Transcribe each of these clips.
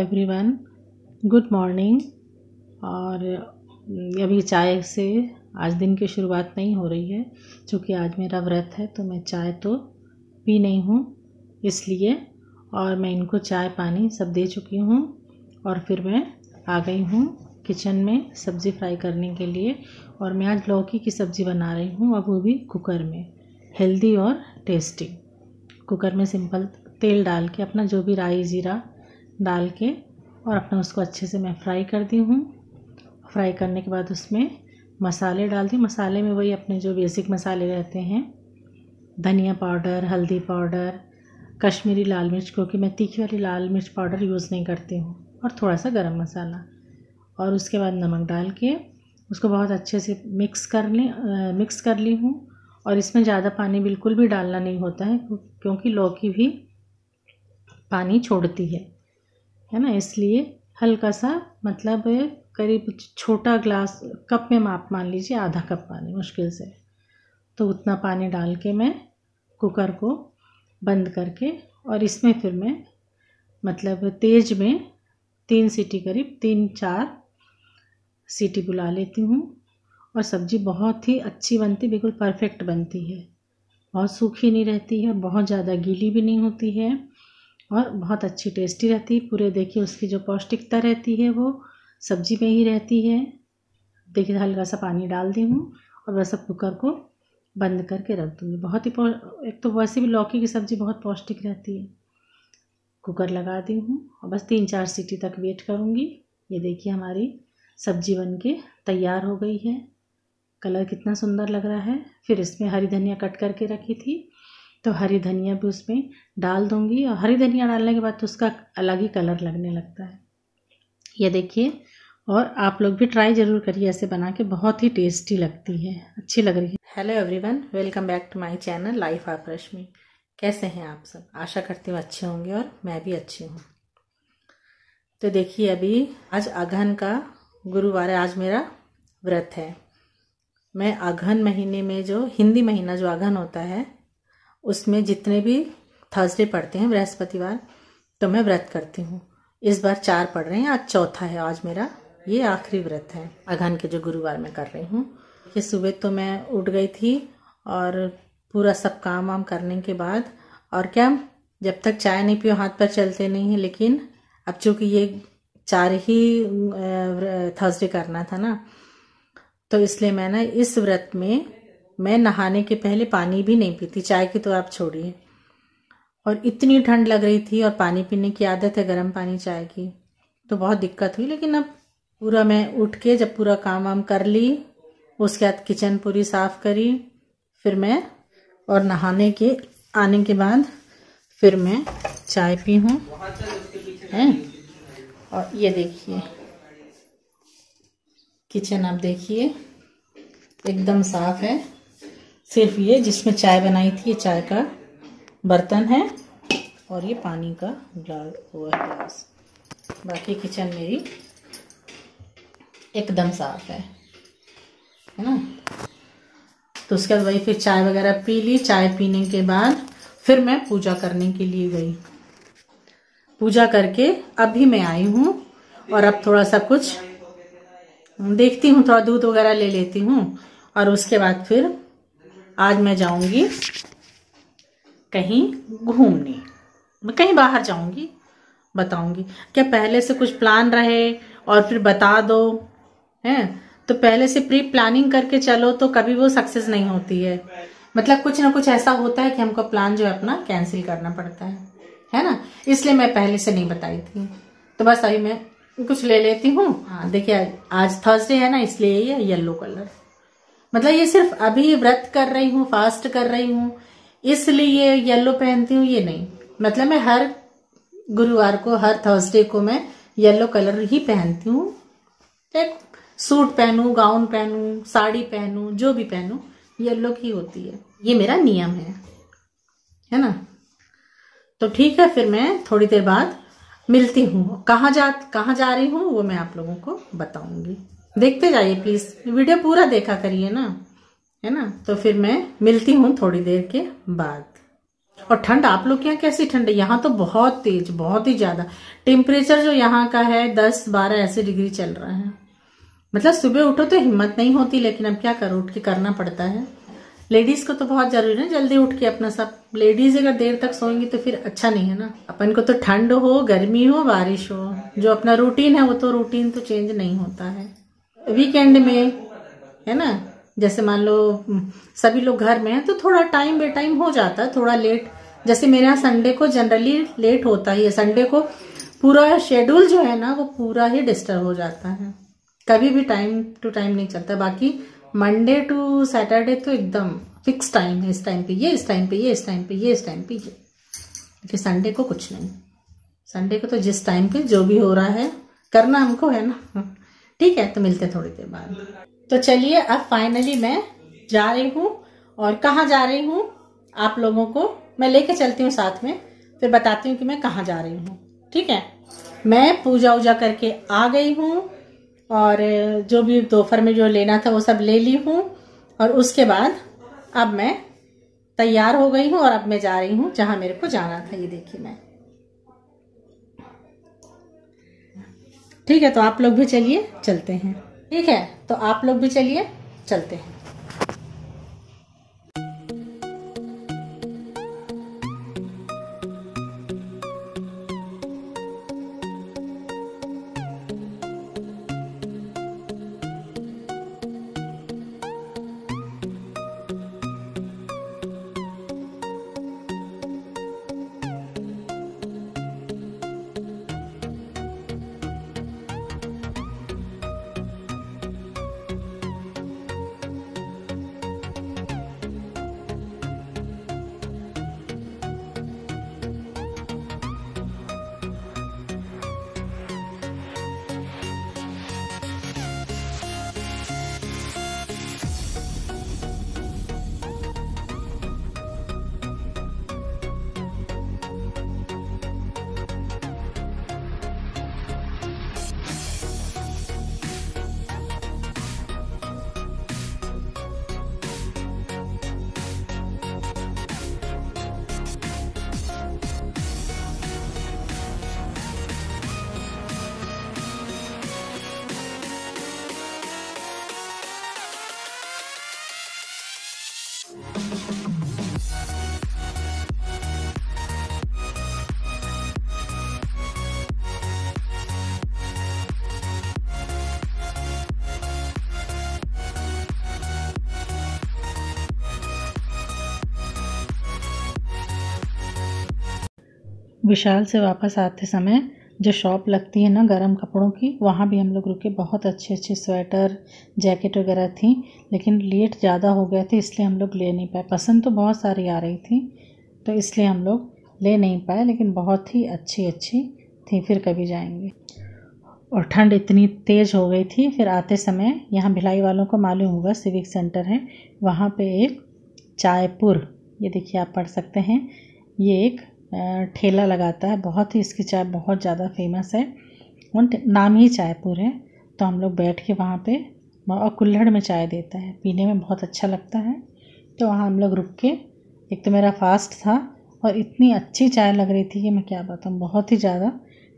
everyone good morning और हम्म, अभी चाय से आज दिन की शुरुआत नहीं हो रही है क्योंकि आज मेरा व्रत है तो मैं चाय तो पी नहीं हूँ इसलिए और मैं इनको चाय पानी सब दे चुकी हूँ और फिर मैं आ गई हूँ किचन में सब्ज़ी फ्राई करने के लिए और मैं आज लौकी की सब्ज़ी बना रही हूँ और वो भी कुकर में हेल्दी और टेस्टी कुकर में सिंपल तेल डाल के अपना जो भी राई जीरा डाल के और अपना उसको अच्छे से मैं फ्राई करती हूँ फ्राई करने के बाद उसमें मसाले डालती हूँ मसाले में वही अपने जो बेसिक मसाले रहते हैं धनिया पाउडर हल्दी पाउडर कश्मीरी लाल मिर्च क्योंकि मैं तीखी वाली लाल मिर्च पाउडर यूज़ नहीं करती हूँ और थोड़ा सा गरम मसाला और उसके बाद नमक डाल के उसको बहुत अच्छे से मिक्स कर लें मिक्स कर ली हूँ और इसमें ज़्यादा पानी बिल्कुल भी डालना नहीं होता है क्योंकि लौकी भी पानी छोड़ती है है ना इसलिए हल्का सा मतलब करीब छोटा ग्लास कप में माप मान लीजिए आधा कप पानी मुश्किल से तो उतना पानी डाल के मैं कुकर को बंद करके और इसमें फिर मैं मतलब तेज में तीन सीटी करीब तीन चार सीटी बुला लेती हूँ और सब्ज़ी बहुत ही अच्छी बनती बिल्कुल परफेक्ट बनती है बहुत सूखी नहीं रहती है बहुत ज़्यादा गीली भी नहीं होती है और बहुत अच्छी टेस्टी रहती है पूरे देखिए उसकी जो पौष्टिकता रहती है वो सब्जी में ही रहती है देखिए तो हल्का सा पानी डाल दी हूँ और वैसे कुकर को बंद करके रख दूँगी बहुत ही एक तो वैसे भी लौकी की सब्ज़ी बहुत पौष्टिक रहती है कुकर लगा दी हूँ और बस तीन चार सीटी तक वेट करूँगी ये देखिए हमारी सब्जी बन के तैयार हो गई है कलर कितना सुंदर लग रहा है फिर इसमें हरी धनिया कट करके रखी थी तो हरी धनिया भी उसमें डाल दूँगी और हरी धनिया डालने के बाद तो उसका अलग ही कलर लगने लगता है ये देखिए और आप लोग भी ट्राई ज़रूर करिए ऐसे बना के बहुत ही टेस्टी लगती है अच्छी लग रही है hello everyone welcome back to my channel life आप रश्मि कैसे हैं आप सब आशा करती हूँ अच्छे होंगे और मैं भी अच्छी हूँ तो देखिए अभी आज अगहन का गुरुवार आज मेरा व्रत है मैं अगहन महीने में जो हिंदी महीना जो अगहन होता है उसमें जितने भी थर्सडे पढ़ते हैं बृहस्पतिवार तो मैं व्रत करती हूँ इस बार चार पढ़ रहे हैं आज चौथा है आज मेरा ये आखिरी व्रत है अगहन के जो गुरुवार में कर रही हूँ कि सुबह तो मैं उठ गई थी और पूरा सब काम वाम करने के बाद और क्या जब तक चाय नहीं पियो हाथ पर चलते नहीं है लेकिन अब चूंकि ये चार ही थर्सडे करना था ना तो इसलिए मैंने इस व्रत में मैं नहाने के पहले पानी भी नहीं पीती चाय की तो आप छोड़िए और इतनी ठंड लग रही थी और पानी पीने की आदत है गर्म पानी चाय की तो बहुत दिक्कत हुई लेकिन अब पूरा मैं उठ के जब पूरा काम वाम कर ली उसके बाद किचन पूरी साफ़ करी फिर मैं और नहाने के आने के बाद फिर मैं चाय पी हूँ हैं और ये देखिए किचन आप देखिए एकदम साफ़ है सिर्फ ये जिसमें चाय बनाई थी ये चाय का बर्तन है और ये पानी का ग्लास हुआ है ग्लास बाकी किचन मेरी एकदम साफ है है ना तो उसके बाद वही फिर चाय वगैरह पी ली चाय पीने के बाद फिर मैं पूजा करने के लिए गई पूजा करके अभी मैं आई हूँ और अब थोड़ा सा कुछ देखती हूँ थोड़ा दूध वगैरह ले लेती हूँ और उसके बाद फिर आज मैं जाऊंगी कहीं घूमने मैं कहीं बाहर जाऊंगी बताऊंगी क्या पहले से कुछ प्लान रहे और फिर बता दो हैं तो पहले से प्री प्लानिंग करके चलो तो कभी वो सक्सेस नहीं होती है मतलब कुछ ना कुछ ऐसा होता है कि हमको प्लान जो है अपना कैंसिल करना पड़ता है है ना इसलिए मैं पहले से नहीं बताई थी तो बस अभी मैं कुछ ले लेती हूँ हाँ देखिए आज थर्सडे है ना इसलिए ये येलो कलर मतलब ये सिर्फ अभी व्रत कर रही हूँ फास्ट कर रही हूँ इसलिए ये येलो पहनती हूँ ये नहीं मतलब मैं हर गुरुवार को हर थर्सडे को मैं येलो कलर ही पहनती हूँ एक सूट पहनू गाउन पहनू साड़ी पहनू जो भी पहनू येलो की होती है ये मेरा नियम है है ना तो ठीक है फिर मैं थोड़ी देर बाद मिलती हूँ कहाँ जा कहाँ जा रही हूँ वो मैं आप लोगों को बताऊंगी देखते जाइए प्लीज़ वीडियो पूरा देखा करिए ना है ना तो फिर मैं मिलती हूँ थोड़ी देर के बाद और ठंड आप लोग के यहाँ कैसी ठंड है यहाँ तो बहुत तेज बहुत ही ज़्यादा टेम्परेचर जो यहाँ का है दस बारह ऐसे डिग्री चल रहा है मतलब सुबह उठो तो हिम्मत नहीं होती लेकिन अब क्या करो उठ के करना पड़ता है लेडीज़ को तो बहुत ज़रूरी है जल्दी उठ के अपना सब लेडीज़ अगर देर तक सोएंगी तो फिर अच्छा नहीं है ना अपन को तो ठंड हो गर्मी हो बारिश हो जो अपना रूटीन है वो तो रूटीन तो चेंज नहीं होता है वीकेंड में है ना जैसे मान लो हम्म, सभी लोग घर में हैं तो थोड़ा टाइम बे टाइम हो जाता है थोड़ा लेट जैसे मेरे यहाँ संडे को जनरली लेट होता ही है संडे को पूरा शेड्यूल जो है ना वो पूरा ही डिस्टर्ब हो जाता है कभी भी टाइम टू टाइम नहीं चलता बाकी मंडे टू सैटरडे तो एकदम फिक्स टाइम है इस टाइम पे ये इस टाइम पे ये इस टाइम पे ये इस टाइम पे ये लेकिन संडे को कुछ नहीं संडे को तो जिस टाइम पे जो भी हो रहा है करना हमको है ना ठीक है तो मिलते थोड़ी देर बाद तो चलिए अब फाइनली मैं जा रही हूँ और कहाँ जा रही हूँ आप लोगों को मैं लेके चलती हूँ साथ में फिर बताती हूँ कि मैं कहाँ जा रही हूँ ठीक है मैं पूजा उजा करके आ गई हूँ और जो भी दोपहर में जो लेना था वो सब ले ली हूँ और उसके बाद अब मैं तैयार हो गई हूँ और अब मैं जा रही हूँ जहाँ मेरे को जाना था ये देखिए मैं ठीक है तो आप लोग भी चलिए चलते हैं ठीक है तो आप लोग भी चलिए चलते हैं विशाल से वापस आते समय जो शॉप लगती है ना गर्म कपड़ों की वहाँ भी हम लोग रुके बहुत अच्छे अच्छे स्वेटर जैकेट वगैरह थी लेकिन लेट ज़्यादा हो गया थे इसलिए हम लोग ले नहीं पाए पसंद तो बहुत सारी आ रही थी तो इसलिए हम लोग ले नहीं पाए लेकिन बहुत ही अच्छी अच्छी थी फिर कभी जाएंगे और ठंड इतनी तेज़ हो गई थी फिर आते समय यहाँ भिलाई वालों को मालूम होगा सिविक सेंटर है वहाँ पे एक चायपुर ये देखिए आप पढ़ सकते हैं ये एक ठेला लगाता है बहुत ही इसकी चाय बहुत ज़्यादा फेमस है नाम ही चायपुर है तो हम लोग बैठ के वहाँ पे और कुल्हड़ में चाय देता है पीने में बहुत अच्छा लगता है तो वहाँ हम लोग रुक के एक तो मेरा फास्ट था और इतनी अच्छी चाय लग रही थी कि मैं क्या बताऊँ बहुत ही ज़्यादा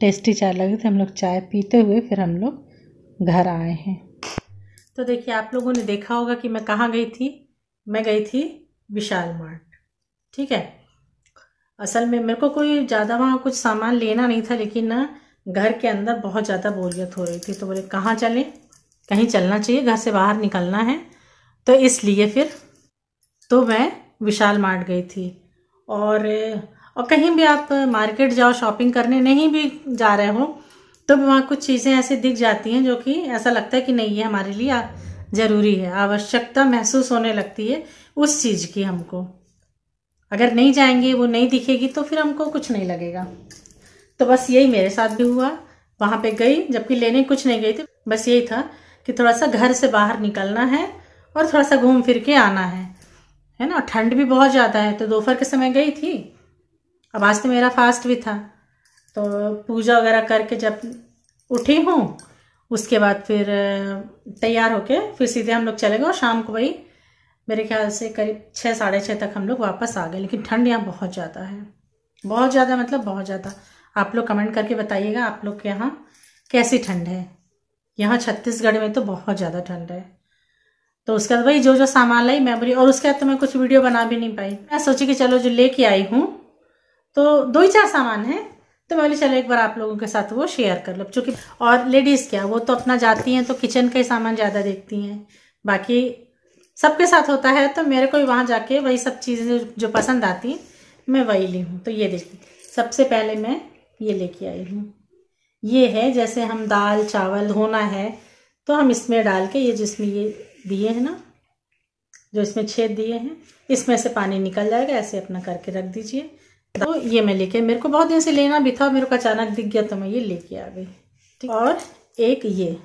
टेस्टी चाय लग रही थी हम लोग चाय पीते हुए फिर हम लोग घर आए हैं तो देखिए आप लोगों ने देखा होगा कि मैं कहाँ गई थी मैं गई थी विशाल मार्ट ठीक है असल में मेरे को कोई ज़्यादा वहाँ कुछ सामान लेना नहीं था लेकिन ना घर के अंदर बहुत ज़्यादा बोरियत हो रही थी तो बोले कहाँ चलें कहीं चलना चाहिए घर से बाहर निकलना है तो इसलिए फिर तो मैं विशाल मार्ट गई थी और और कहीं भी आप मार्केट जाओ शॉपिंग करने नहीं भी जा रहे हो तो वहाँ कुछ चीज़ें ऐसे दिख जाती हैं जो कि ऐसा लगता है कि नहीं ये हमारे लिए ज़रूरी है आवश्यकता महसूस होने लगती है उस चीज़ की हमको अगर नहीं जाएंगे वो नहीं दिखेगी तो फिर हमको कुछ नहीं लगेगा तो बस यही मेरे साथ भी हुआ वहाँ पे गई जबकि लेने कुछ नहीं गई थी बस यही था कि थोड़ा सा घर से बाहर निकलना है और थोड़ा सा घूम फिर के आना है है ना ठंड भी बहुत ज़्यादा है तो दोपहर के समय गई थी अब आज तो मेरा फास्ट भी था तो पूजा वगैरह करके जब उठी हूँ उसके बाद फिर तैयार होके फिर सीधे हम लोग चले गए और शाम को भाई मेरे ख्याल से करीब छः साढ़े छः तक हम लोग वापस आ गए लेकिन ठंड यहाँ बहुत ज़्यादा है बहुत ज़्यादा मतलब बहुत ज़्यादा आप लोग कमेंट करके बताइएगा आप लोग के यहाँ कैसी ठंड है यहाँ छत्तीसगढ़ में तो बहुत ज़्यादा ठंड है तो उसके बाद वही जो जो सामान लाई मैं बोली और उसके बाद तो मैं कुछ वीडियो बना भी नहीं पाई मैं सोची कि चलो जो लेके आई हूँ तो दो ही चार सामान है तो मैं बोली चलो एक बार आप लोगों के साथ वो शेयर कर लो चूँकि और लेडीज़ क्या वो तो अपना जाती हैं तो किचन का ही सामान ज़्यादा देखती हैं बाकी सबके साथ होता है तो मेरे को वहाँ जाके वही सब चीज़ें जो पसंद आती मैं वही ली हूँ तो ये देखिए सबसे पहले मैं ये लेके आई हूँ ये है जैसे हम दाल चावल धोना है तो हम इसमें डाल के ये जिसमें ये दिए हैं ना जो इसमें छेद दिए हैं इसमें से पानी निकल जाएगा ऐसे अपना करके रख दीजिए तो ये मैं लेके मेरे को बहुत दिन से लेना भी था मेरे को अचानक दिख गया तो मैं ये लेके आ गई और एक ये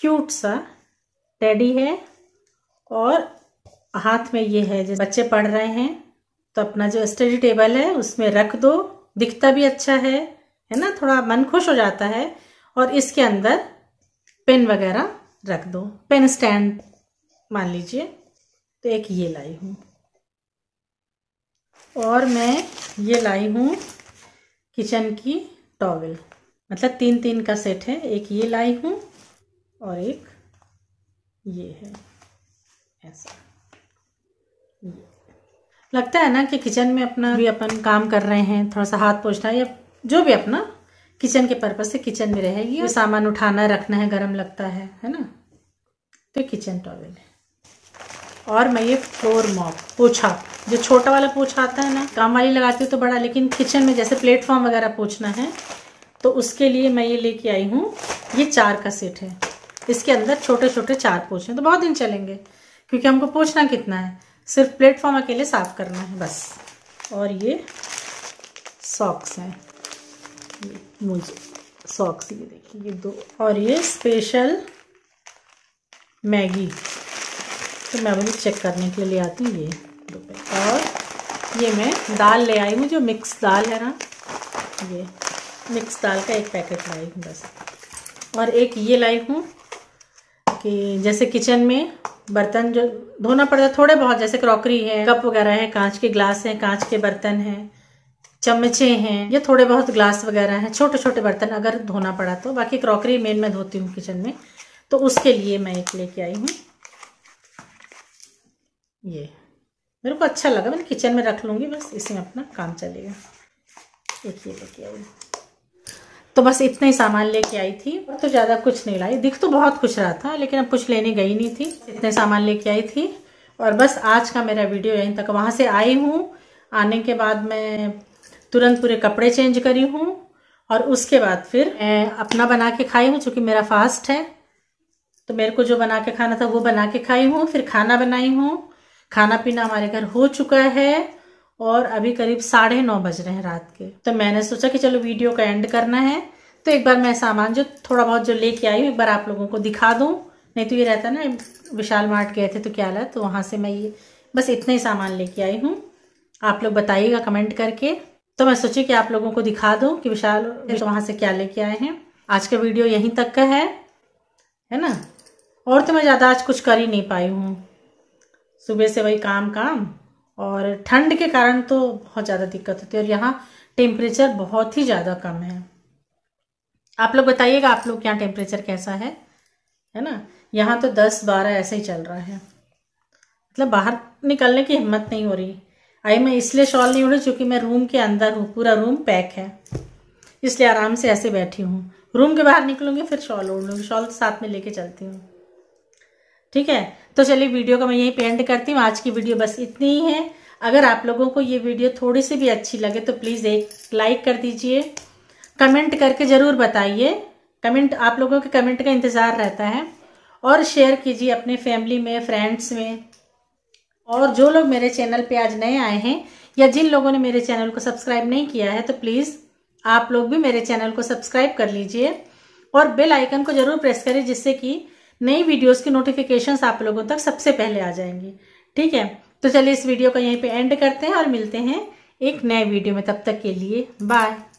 क्यूट सा टेडी है और हाथ में ये है जैसे बच्चे पढ़ रहे हैं तो अपना जो स्टडी टेबल है उसमें रख दो दिखता भी अच्छा है है ना थोड़ा मन खुश हो जाता है और इसके अंदर पेन वगैरह रख दो पेन स्टैंड मान लीजिए तो एक ये लाई हूँ और मैं ये लाई हूँ किचन की टॉवल मतलब तीन तीन का सेट है एक ये लाई हूँ और एक ये है ऐसा लगता है ना कि किचन में अपना भी अपन काम कर रहे हैं थोड़ा सा हाथ पोछना या जो भी अपना किचन के पर्पज से किचन में रहेगी और सामान उठाना रखना है गर्म लगता है है ना तो किचन टॉवेल है और मैं ये फ्लोर मॉप पोछा जो छोटा वाला पोछा आता है ना काम वाली लगाती हूँ तो बड़ा लेकिन किचन में जैसे प्लेटफॉर्म वगैरह पोछना है तो उसके लिए मैं ये लेके आई हूँ ये चार का सेट है इसके अंदर छोटे छोटे चार पोछे तो बहुत दिन चलेंगे क्योंकि हमको पोछना कितना है सिर्फ प्लेटफॉर्म अकेले साफ करना है बस और ये सॉक्स हैं मुझे सॉक्स ये देखिए ये दो और ये स्पेशल मैगी तो मैं अभी चेक करने के लिए ले आती हूँ ये दो और ये मैं दाल ले आई हूँ जो मिक्स दाल है ना ये मिक्स दाल का एक पैकेट लाई हूँ बस और एक ये लाई हूँ कि जैसे किचन में बर्तन जो धोना पड़ता है थोड़े बहुत जैसे क्रॉकरी है कप वगैरह है कांच के ग्लास हैं कांच के बर्तन हैं चमचे हैं या थोड़े बहुत ग्लास वगैरह हैं छोटे छोटे बर्तन अगर धोना पड़ा तो बाकी क्रॉकरी मेन मैं धोती हूँ किचन में तो उसके लिए मैं एक लेके आई हूँ ये मेरे को अच्छा लगा मैंने किचन में रख लूँगी बस इसी में अपना काम चलेगा एक ये लेके आई तो बस इतना ही सामान लेके आई थी तो ज़्यादा कुछ नहीं लाई दिख तो बहुत कुछ रहा था लेकिन अब कुछ लेने गई नहीं थी इतने सामान लेके आई थी और बस आज का मेरा वीडियो यहीं तक वहाँ से आई हूँ आने के बाद मैं तुरंत पूरे कपड़े चेंज करी हूँ और उसके बाद फिर अपना बना के खाई हूँ चूँकि मेरा फास्ट है तो मेरे को जो बना के खाना था वो बना के खाई हूँ फिर खाना बनाई हूँ खाना पीना हमारे घर हो चुका है और अभी करीब साढ़े नौ बज रहे हैं रात के तो मैंने सोचा कि चलो वीडियो का एंड करना है तो एक बार मैं सामान जो थोड़ा बहुत जो लेके आई हूँ एक बार आप लोगों को दिखा दूँ नहीं तो ये रहता ना विशाल मार्ट गए थे तो क्या ला तो वहाँ से मैं ये बस इतना ही सामान लेके आई हूँ आप लोग बताइएगा कमेंट करके तो मैं सोची कि आप लोगों को दिखा दूँ कि विशाल तो वहाँ से क्या लेके आए हैं आज का वीडियो यहीं तक का है है ना और तो मैं ज़्यादा आज कुछ कर ही नहीं पाई हूँ सुबह से वही काम काम और ठंड के कारण तो बहुत ज़्यादा दिक्कत होती है और यहाँ टेम्परेचर बहुत ही ज़्यादा कम है आप लोग बताइएगा आप लोग यहाँ टेम्परेचर कैसा है है ना यहाँ तो दस बारह ऐसे ही चल रहा है मतलब बाहर निकलने की हिम्मत नहीं हो रही आई मैं इसलिए शॉल नहीं उड़ी चूँकि मैं रूम के अंदर हूँ पूरा रूम पैक है इसलिए आराम से ऐसे बैठी हूँ रूम के बाहर निकलूँगी फिर शॉल उड़ लूँगी शॉल साथ में लेके चलती हूँ ठीक है तो चलिए वीडियो को मैं यहीं पेंड करती हूँ आज की वीडियो बस इतनी ही है अगर आप लोगों को ये वीडियो थोड़ी सी भी अच्छी लगे तो प्लीज़ एक लाइक कर दीजिए कमेंट करके ज़रूर बताइए कमेंट आप लोगों के कमेंट का इंतज़ार रहता है और शेयर कीजिए अपने फैमिली में फ्रेंड्स में और जो लोग मेरे चैनल पे आज नए आए हैं या जिन लोगों ने मेरे चैनल को सब्सक्राइब नहीं किया है तो प्लीज़ आप लोग भी मेरे चैनल को सब्सक्राइब कर लीजिए और बेल आइकन को ज़रूर प्रेस करें जिससे कि नई वीडियोस की नोटिफिकेशंस आप लोगों तक सबसे पहले आ जाएंगी ठीक है तो चलिए इस वीडियो का यहीं पे एंड करते हैं और मिलते हैं एक नए वीडियो में तब तक के लिए बाय